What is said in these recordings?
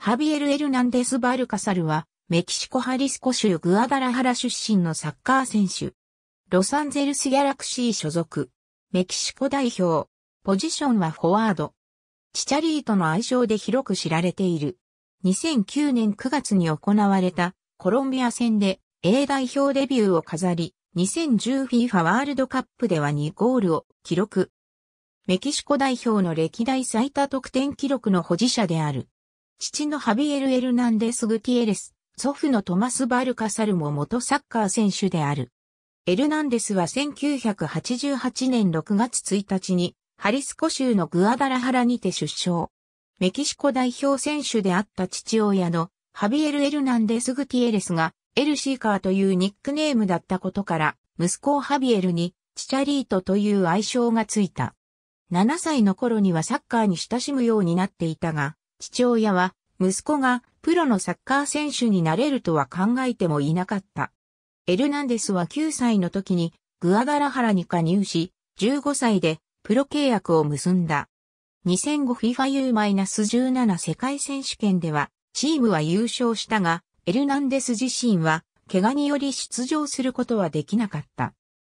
ハビエル・エルナンデス・バルカサルは、メキシコ・ハリスコ州グアダラハラ出身のサッカー選手。ロサンゼルス・ギャラクシー所属。メキシコ代表。ポジションはフォワード。チチャリートの愛称で広く知られている。2009年9月に行われたコロンビア戦で A 代表デビューを飾り、2010FIFA ワールドカップでは2ゴールを記録。メキシコ代表の歴代最多得点記録の保持者である。父のハビエル・エルナンデス・グティエレス、祖父のトマス・バルカサルも元サッカー選手である。エルナンデスは1988年6月1日に、ハリスコ州のグアダラハラにて出生。メキシコ代表選手であった父親のハビエル・エルナンデス・グティエレスがエルシーカーというニックネームだったことから息子をハビエルにチチャリートという愛称がついた。7歳の頃にはサッカーに親しむようになっていたが、父親は、息子がプロのサッカー選手になれるとは考えてもいなかった。エルナンデスは9歳の時にグアダラハラに加入し、15歳でプロ契約を結んだ。2005FIFAU-17 世界選手権では、チームは優勝したが、エルナンデス自身は、怪我により出場することはできなかった。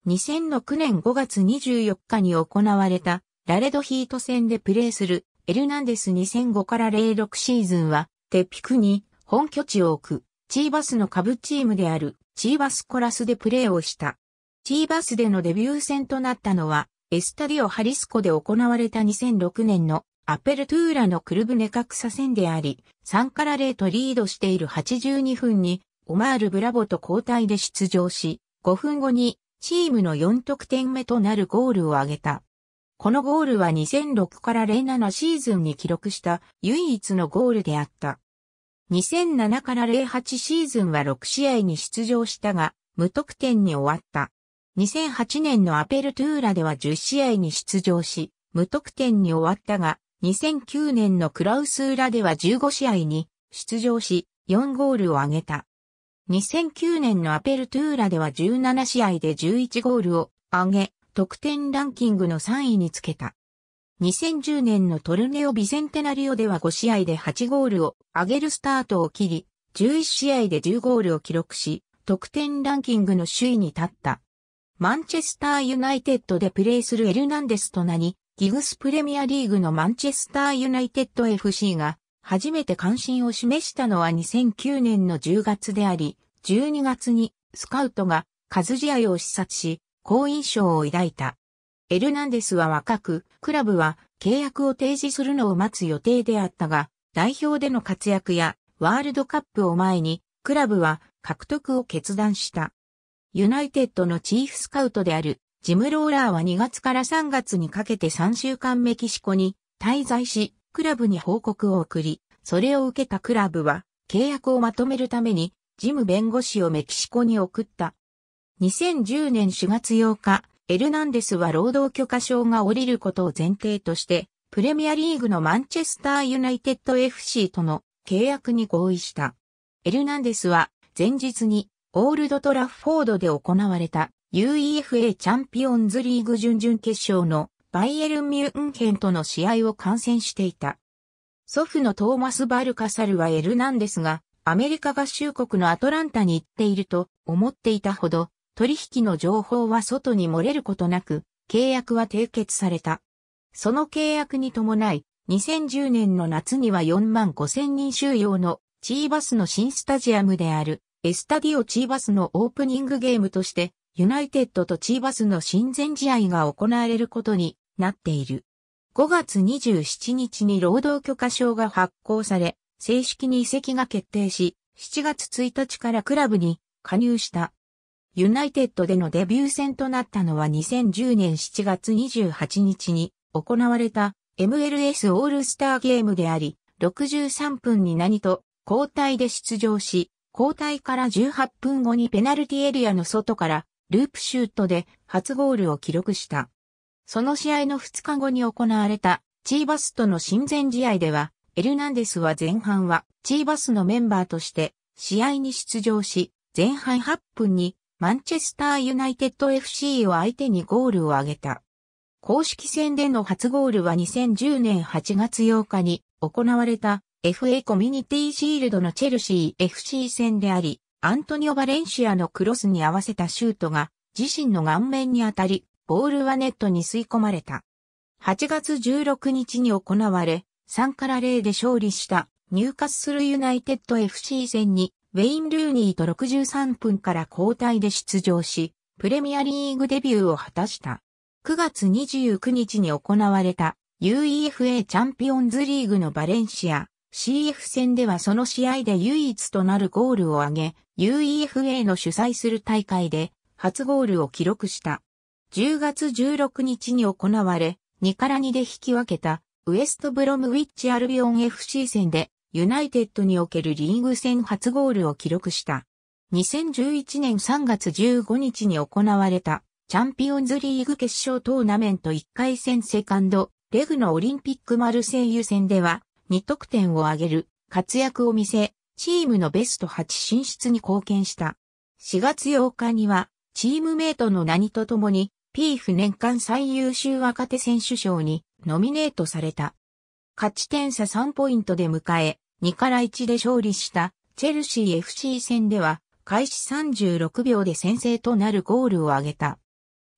2006年5月24日に行われた、ラレドヒート戦でプレーするエルナンデス2005から06シーズンは、テピクに本拠地を置く、チーバスの下部チームである、チーバスコラスでプレーをした。チーバスでのデビュー戦となったのは、エスタディオ・ハリスコで行われた2006年のアペルトゥーラのクルブネ格差戦であり、3から0とリードしている82分に、オマール・ブラボと交代で出場し、5分後にチームの4得点目となるゴールを挙げた。このゴールは2006から07シーズンに記録した唯一のゴールであった。2007から08シーズンは6試合に出場したが、無得点に終わった。2008年のアペルトゥーラでは10試合に出場し、無得点に終わったが、2009年のクラウスラでは15試合に出場し、4ゴールを挙げた。2009年のアペルトゥーラでは17試合で11ゴールを挙げ、得点ランキングの3位につけた。2010年のトルネオビセンテナリオでは5試合で8ゴールを上げるスタートを切り、11試合で10ゴールを記録し、得点ランキングの首位に立った。マンチェスターユナイテッドでプレーするエルナンデスとなに、ギグスプレミアリーグのマンチェスターユナイテッド FC が初めて関心を示したのは2009年の10月であり、12月にスカウトが数試合を視察し、好印象を抱いた。エルナンデスは若く、クラブは契約を提示するのを待つ予定であったが、代表での活躍やワールドカップを前に、クラブは獲得を決断した。ユナイテッドのチーフスカウトであるジム・ローラーは2月から3月にかけて3週間メキシコに滞在し、クラブに報告を送り、それを受けたクラブは契約をまとめるためにジム弁護士をメキシコに送った。2010年4月8日、エルナンデスは労働許可証が下りることを前提として、プレミアリーグのマンチェスターユナイテッド FC との契約に合意した。エルナンデスは前日にオールドトラフフォードで行われた UEFA チャンピオンズリーグ準々決勝のバイエルン・ミュンヘンとの試合を観戦していた。祖父のトーマス・バルカサルはエルナンデスがアメリカ合衆国のアトランタに行っていると思っていたほど取引の情報は外に漏れることなく、契約は締結された。その契約に伴い、2010年の夏には4万5千人収容のチーバスの新スタジアムであるエスタディオチーバスのオープニングゲームとしてユナイテッドとチーバスの親善試合が行われることになっている。5月27日に労働許可証が発行され、正式に移籍が決定し、7月1日からクラブに加入した。ユナイテッドでのデビュー戦となったのは2010年7月28日に行われた MLS オールスターゲームであり、63分に何と交代で出場し、交代から18分後にペナルティエリアの外からループシュートで初ゴールを記録した。その試合の2日後に行われたチーバスとの親善試合では、エルナンデスは前半はチーバスのメンバーとして試合に出場し、前半8分にマンチェスターユナイテッド FC を相手にゴールを挙げた。公式戦での初ゴールは2010年8月8日に行われた FA コミュニティシールドのチェルシー FC 戦であり、アントニオ・バレンシアのクロスに合わせたシュートが自身の顔面に当たり、ボールはネットに吸い込まれた。8月16日に行われ、3から0で勝利した入滑するユナイテッド FC 戦にウェイン・ルーニーと63分から交代で出場し、プレミアリーグデビューを果たした。9月29日に行われた UEFA チャンピオンズリーグのバレンシア CF 戦ではその試合で唯一となるゴールを挙げ、UEFA の主催する大会で初ゴールを記録した。10月16日に行われ、2から2で引き分けたウエストブロムウィッチアルビオン FC 戦でユナイテッドにおけるリーグ戦初ゴールを記録した。2011年3月15日に行われたチャンピオンズリーグ決勝トーナメント1回戦セカンドレグのオリンピックマルセイユ戦では2得点を挙げる活躍を見せ、チームのベスト8進出に貢献した。4月8日にはチームメイトの名にとともに PF 年間最優秀若手選手賞にノミネートされた。勝ち点差3ポイントで迎え、2から1で勝利したチェルシー FC 戦では、開始36秒で先制となるゴールを挙げた。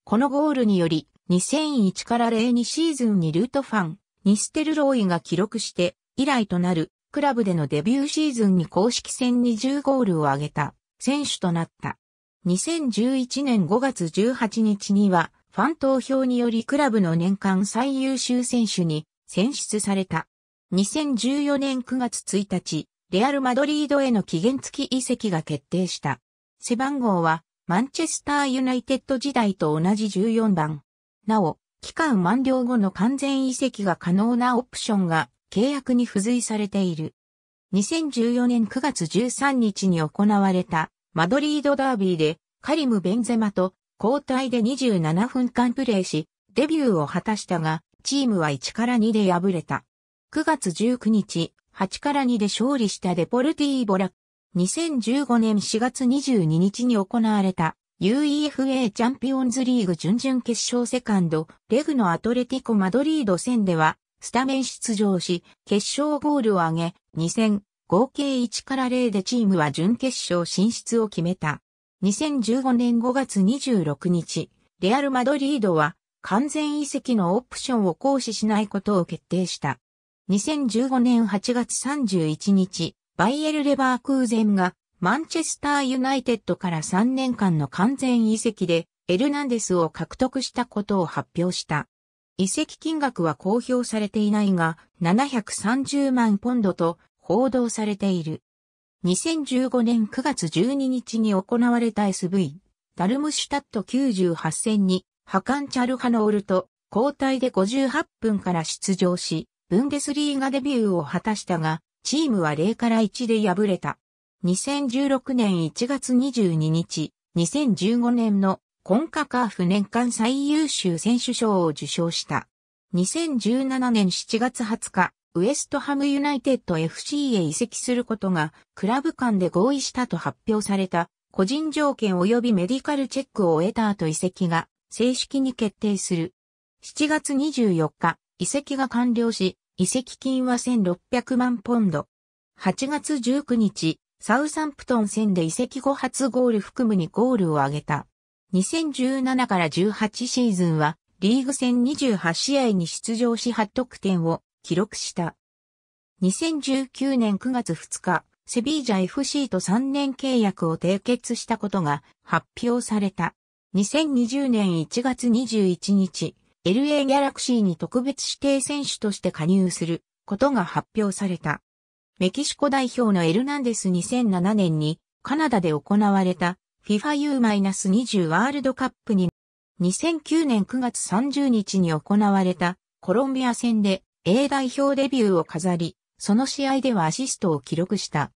このゴールにより、2001から02シーズンにルートファン、ニステルローイが記録して、以来となる、クラブでのデビューシーズンに公式戦に10ゴールを挙げた、選手となった。2011年5月18日には、ファン投票によりクラブの年間最優秀選手に、選出された。2014年9月1日、レアル・マドリードへの期限付き移籍が決定した。背番号は、マンチェスター・ユナイテッド時代と同じ14番。なお、期間満了後の完全移籍が可能なオプションが契約に付随されている。2014年9月13日に行われたマドリードダービーでカリム・ベンゼマと交代で27分間プレーし、デビューを果たしたが、チームは1から2で敗れた。9月19日、8から2で勝利したデポルティーボラ。2015年4月22日に行われた UEFA チャンピオンズリーグ準々決勝セカンド、レグのアトレティコ・マドリード戦では、スタメン出場し、決勝ゴールを挙げ、2戦、合計1から0でチームは準決勝進出を決めた。2015年5月26日、レアル・マドリードは、完全遺跡のオプションを行使しないことを決定した。2015年8月31日、バイエル・レバークーゼンがマンチェスター・ユナイテッドから3年間の完全遺跡でエルナンデスを獲得したことを発表した。遺跡金額は公表されていないが、730万ポンドと報道されている。2015年9月12日に行われた SV、ダルムシュタット98戦にハカンチャルハノールと交代で58分から出場し、ブンデスリーガデビューを果たしたが、チームは0から1で敗れた。2016年1月22日、2015年のコンカカーフ年間最優秀選手賞を受賞した。2017年7月20日、ウエストハムユナイテッド FC へ移籍することが、クラブ間で合意したと発表された、個人条件及びメディカルチェックを終えた後移籍が正式に決定する。7月24日、移籍が完了し、移籍金は1600万ポンド。8月19日、サウサンプトン戦で移籍後初ゴール含むにゴールを挙げた。2017から18シーズンは、リーグ戦28試合に出場し8得点を記録した。2019年9月2日、セビージャ FC と3年契約を締結したことが発表された。2020年1月21日、LA ギャラクシーに特別指定選手として加入することが発表された。メキシコ代表のエルナンデス2007年にカナダで行われた FIFAU-20 ワールドカップに2009年9月30日に行われたコロンビア戦で A 代表デビューを飾り、その試合ではアシストを記録した。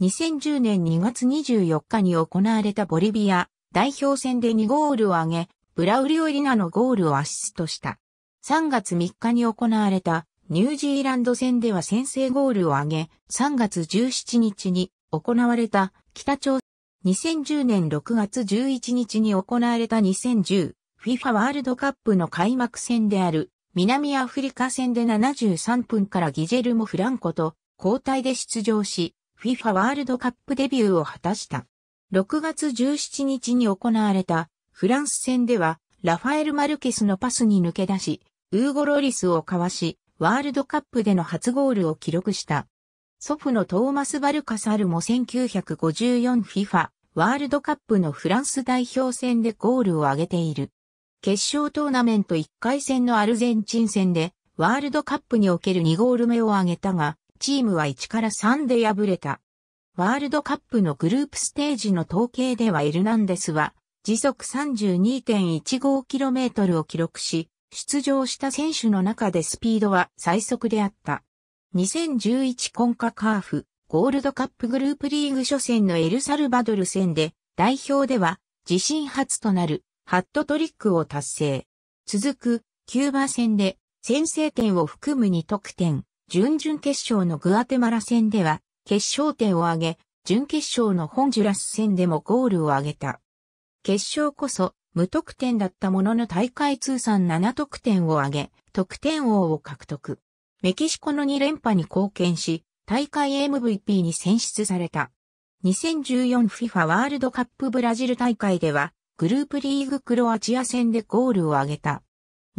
2010年2月24日に行われたボリビア代表戦で2ゴールを挙げ、ブラウリオ・リナのゴールをアシストした。3月3日に行われたニュージーランド戦では先制ゴールを挙げ、3月17日に行われた北朝2010年6月11日に行われた 2010FIFA ワールドカップの開幕戦である南アフリカ戦で73分からギジェルモ・フランコと交代で出場し、FIFA ワールドカップデビューを果たした。6月17日に行われたフランス戦ではラファエル・マルケスのパスに抜け出し、ウーゴ・ロリスをかわし、ワールドカップでの初ゴールを記録した。祖父のトーマス・バルカサルも 1954FIFA ワールドカップのフランス代表戦でゴールを挙げている。決勝トーナメント1回戦のアルゼンチン戦でワールドカップにおける2ゴール目を挙げたが、チームは1から3で敗れた。ワールドカップのグループステージの統計ではエルナンデスは時速 32.15km を記録し、出場した選手の中でスピードは最速であった。2011コンカカーフゴールドカップグループリーグ初戦のエルサルバドル戦で代表では自身初となるハットトリックを達成。続くキューバ戦で先制点を含む2得点、準々決勝のグアテマラ戦では決勝点を挙げ、準決勝のホンジュラス戦でもゴールを挙げた。決勝こそ無得点だったものの大会通算7得点を挙げ、得点王を獲得。メキシコの2連覇に貢献し、大会 MVP に選出された。2014FIFA ワールドカップブラジル大会では、グループリーグクロアチア戦でゴールを挙げた。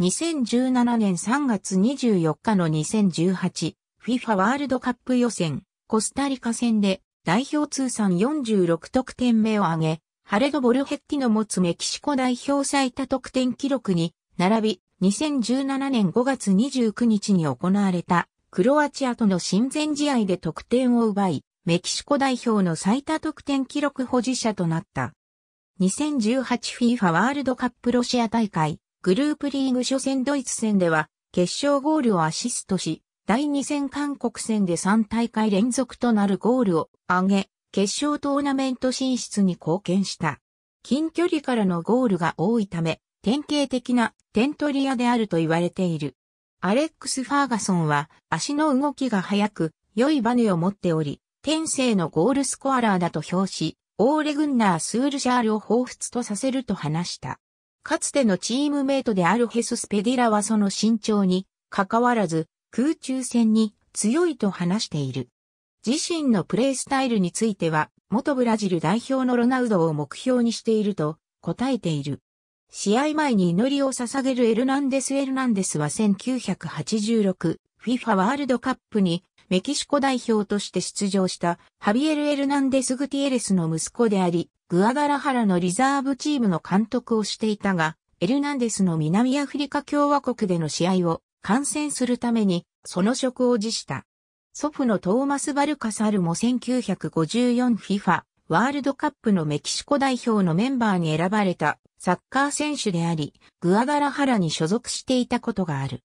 2017年3月24日の 2018FIFA ワールドカップ予選、コスタリカ戦で代表通算46得点目を挙げ、ハレド・ボルヘッティの持つメキシコ代表最多得点記録に並び、2017年5月29日に行われたクロアチアとの親善試合で得点を奪い、メキシコ代表の最多得点記録保持者となった。2018FIFA ワールドカップロシア大会、グループリーグ初戦ドイツ戦では、決勝ゴールをアシストし、第2戦韓国戦で3大会連続となるゴールを挙げ、決勝トーナメント進出に貢献した。近距離からのゴールが多いため、典型的な点取り屋であると言われている。アレックス・ファーガソンは足の動きが速く、良いバネを持っており、天性のゴールスコアラーだと評し、オーレ・グンナー・スールシャールを彷彿とさせると話した。かつてのチームメイトであるヘス・スペディラはその身長に、関わらず、空中戦に強いと話している。自身のプレースタイルについては、元ブラジル代表のロナウドを目標にしていると答えている。試合前に祈りを捧げるエルナンデス・エルナンデスは1986 FIFA ワールドカップにメキシコ代表として出場したハビエル・エルナンデス・グティエレスの息子であり、グアガラハラのリザーブチームの監督をしていたが、エルナンデスの南アフリカ共和国での試合を感染するために、その職を辞した。祖父のトーマス・バルカサルも 1954FIFA ワールドカップのメキシコ代表のメンバーに選ばれたサッカー選手であり、グアダラハラに所属していたことがある。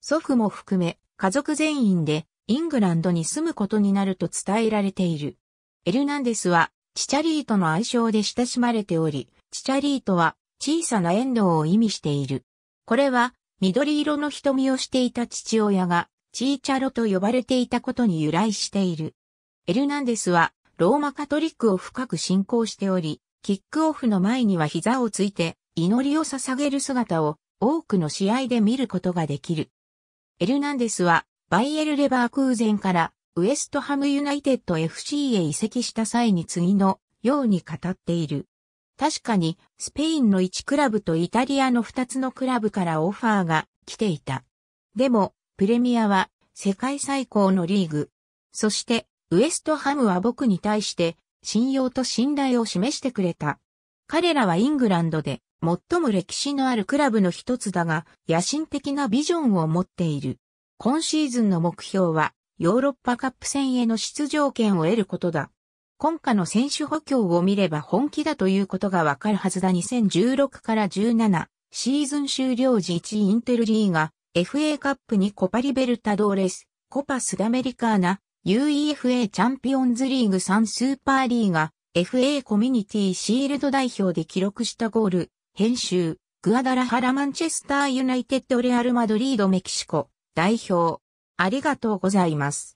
祖父も含め、家族全員でイングランドに住むことになると伝えられている。エルナンデスは、チチャリートの愛称で親しまれており、チチャリートは小さな遠藤を意味している。これは緑色の瞳をしていた父親が、チーチャロと呼ばれていたことに由来している。エルナンデスは、ローマカトリックを深く信仰しており、キックオフの前には膝をついて、祈りを捧げる姿を多くの試合で見ることができる。エルナンデスは、バイエル・レバー空前からウエストハムユナイテッド FC へ移籍した際に次のように語っている。確かに、スペインの1クラブとイタリアの2つのクラブからオファーが来ていた。でも、プレミアは世界最高のリーグ。そして、ウエストハムは僕に対して信用と信頼を示してくれた。彼らはイングランドで最も歴史のあるクラブの一つだが、野心的なビジョンを持っている。今シーズンの目標は、ヨーロッパカップ戦への出場権を得ることだ。今夏の選手補強を見れば本気だということがわかるはずだ2016から17シーズン終了時1位インテルリーガ FA カップにコパリベルタドーレスコパスダメリカーナ UEFA チャンピオンズリーグ3スーパーリーガ FA コミュニティシールド代表で記録したゴール編集グアダラハラマンチェスターユナイテッドレアルマドリードメキシコ代表ありがとうございます。